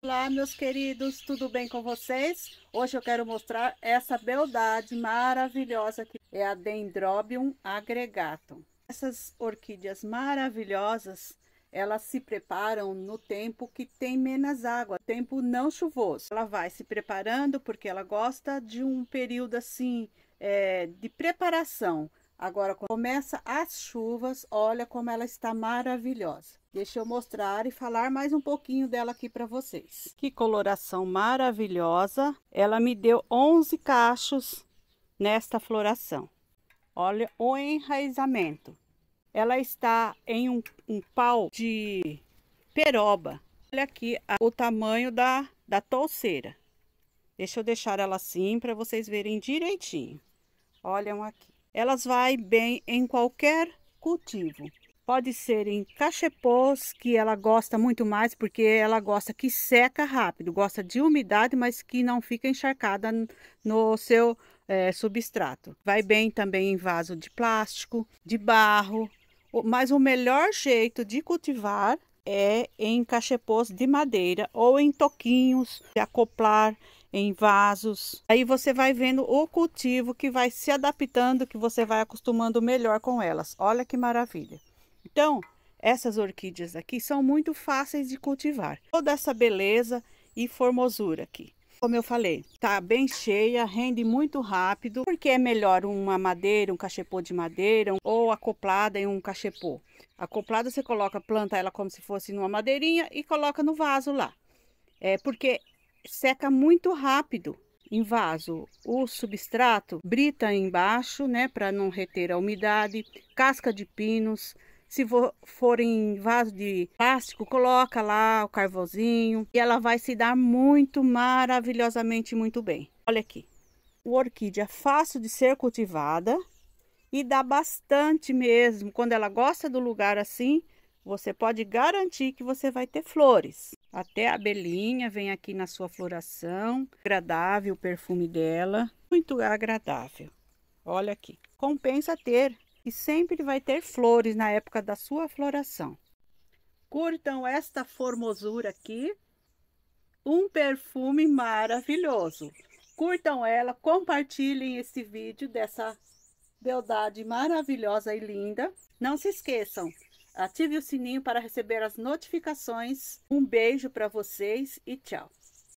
Olá meus queridos, tudo bem com vocês? Hoje eu quero mostrar essa beldade maravilhosa que é a Dendrobium agregatum. Essas orquídeas maravilhosas, elas se preparam no tempo que tem menos água, tempo não chuvoso. Ela vai se preparando porque ela gosta de um período assim é, de preparação. Agora começa as chuvas, olha como ela está maravilhosa. Deixa eu mostrar e falar mais um pouquinho dela aqui para vocês. Que coloração maravilhosa! Ela me deu 11 cachos nesta floração. Olha o enraizamento. Ela está em um, um pau de peroba. Olha aqui o tamanho da, da touceira. Deixa eu deixar ela assim para vocês verem direitinho. Olham aqui. Elas vai bem em qualquer cultivo. Pode ser em cachepôs, que ela gosta muito mais, porque ela gosta que seca rápido, gosta de umidade, mas que não fica encharcada no seu é, substrato. Vai bem também em vaso de plástico, de barro, mas o melhor jeito de cultivar é em cachepôs de madeira ou em toquinhos de acoplar em vasos. Aí você vai vendo o cultivo que vai se adaptando, que você vai acostumando melhor com elas. Olha que maravilha. Então, essas orquídeas aqui são muito fáceis de cultivar. Toda essa beleza e formosura aqui. Como eu falei, tá bem cheia, rende muito rápido, porque é melhor uma madeira, um cachepô de madeira ou acoplada em um cachepô. Acoplada você coloca, planta ela como se fosse numa madeirinha e coloca no vaso lá. É porque seca muito rápido em vaso. O substrato brita embaixo, né, para não reter a umidade, casca de pinos. Se for em vaso de plástico, coloca lá o carvãozinho e ela vai se dar muito maravilhosamente muito bem. Olha aqui. a orquídea é fácil de ser cultivada e dá bastante mesmo. Quando ela gosta do lugar assim, você pode garantir que você vai ter flores. Até a abelhinha vem aqui na sua floração. Agradável o perfume dela. Muito agradável. Olha aqui. Compensa ter. E sempre vai ter flores na época da sua floração. Curtam esta formosura aqui. Um perfume maravilhoso. Curtam ela, compartilhem esse vídeo dessa beldade maravilhosa e linda. Não se esqueçam, Ative o sininho para receber as notificações. Um beijo para vocês e tchau.